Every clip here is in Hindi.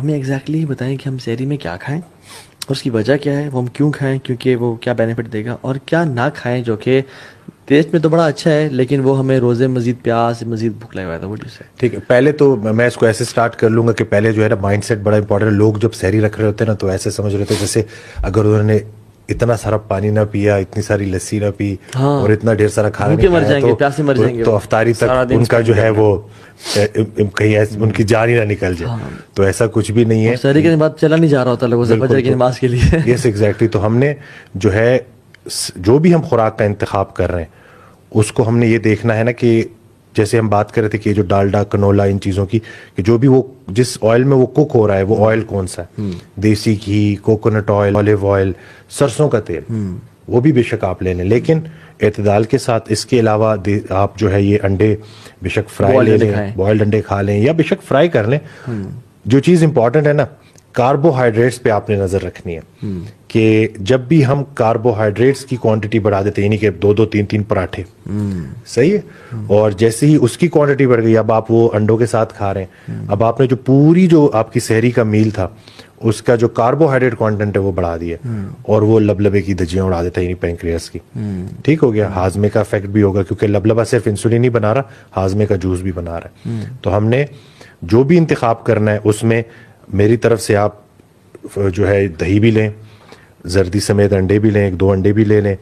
हमें एग्जैक्टली exactly बताएं कि हम सैरी में क्या खाएं और उसकी वजह क्या है वो हम क्यों खाएं क्योंकि वो क्या बेनिफिट देगा और क्या ना खाएं जो कि टेस्ट में तो बड़ा अच्छा है लेकिन वो हमें रोजे मजीद प्यास मजीद भूख लगा था वोट से ठीक है पहले तो मैं इसको ऐसे स्टार्ट कर लूंगा कि पहले जो है ना माइंडसेट बड़ा इंपॉर्टेंट लोग जब शहरी रख रहे होते हैं ना तो ऐसे समझ रहे होते हैं जैसे अगर उन्होंने इतना सारा पानी ना पिया इतनी सारी लस्सी ना पी हाँ। और इतना ढेर सारा खाना नहीं मर जाएंगे तो, प्यासे मर तो जाएंगे तो अफ्तारी तक उनका जो है वो कहीं उनकी जान ही ना निकल जाए हाँ। तो ऐसा कुछ भी नहीं है शरीर के बाद चला नहीं जा रहा होता लोगों से बजर की नमाज के लिए यस एग्जैक्टली तो हमने जो है जो भी हम खुराक का इंतखब कर रहे हैं उसको हमने ये देखना है ना कि जैसे हम बात कर रहे थे कि जो डालडा कनोला इन चीज़ों की कि जो भी वो जिस ऑयल में वो कुक हो रहा है वो ऑयल कौन सा है हम्म। Desi ghee coconut oil olive oil सरसों का तेल हम्म। वो भी बेशक आप ले लें लेकिन एतदाल के साथ इसके अलावा आप जो है ये अंडे बेशक फ्राई ले लें बॉयल्ड अंडे खा लें या बेशक फ्राई कर लें हम्म। जो चीज़ इंपॉर्टेंट है ना कार्बोहाइड्रेट्स पे आपने नज़र रखनी है कि जब भी हम कार्बोहाइड्रेट्स की क्वांटिटी बढ़ा देते हैं यानी कि दो दो तीन तीन पराठे सही है और जैसे ही उसकी क्वांटिटी बढ़ गई अब आप वो अंडों के साथ खा रहे हैं अब आपने जो पूरी जो आपकी शहरी का मील था उसका जो कार्बोहाइड्रेट कंटेंट है वो बढ़ा दिया और वो लबलबे की धजियां उड़ा देता है पेंक्रियास की ठीक हो गया हाजमे का इफेक्ट भी होगा क्योंकि लबलबा सिर्फ इंसुलिन ही बना रहा हाजमे का जूस भी बना रहा है तो हमने जो भी इंतखब करना है उसमें मेरी तरफ से आप जो है दही भी लें जर्दी समेत अंडे भी लें एक दो अंडे भी ले लें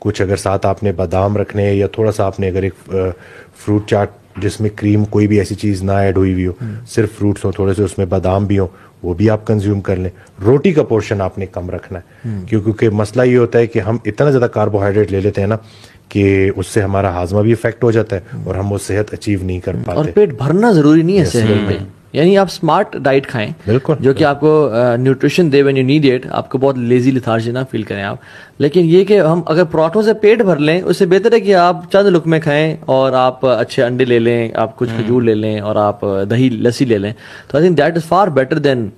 कुछ अगर साथ आपने बादाम रखने हैं या थोड़ा सा आपने अगर एक फ्रूट चाट जिसमें क्रीम कोई भी ऐसी चीज़ ना ऐड हुई हुई हो हम्म। सिर्फ फ्रूट्स हों थोड़े से उसमें बादाम भी हो वो भी आप कंज्यूम कर लें रोटी का पोर्शन आपने कम रखना है हम्म। क्यों क्योंकि मसला ये होता है कि हम इतना ज़्यादा कार्बोहाइड्रेट ले लेते हैं ना कि उससे हमारा हाजमा भी इफेक्ट हो जाता है हम्म। और हम वो सेहत अचीव नहीं कर पाते और पेट भरना ज़रूरी नहीं है सेहत में यानी आप स्मार्ट डाइट खाएं बिल्कुल जो कि आपको न्यूट्रिशन दे व्हेन यू नीड इट आपको बहुत लेजी लिथार्जी ना फील करें आप लेकिन ये कि हम अगर पराठों से पेट भर लें उससे बेहतर है कि आप चंद लुक में खाएं और आप अच्छे अंडे ले लें आप कुछ खजूर हम्म। ले लें और आप दही लस्सी ले लें तो I think that is far better then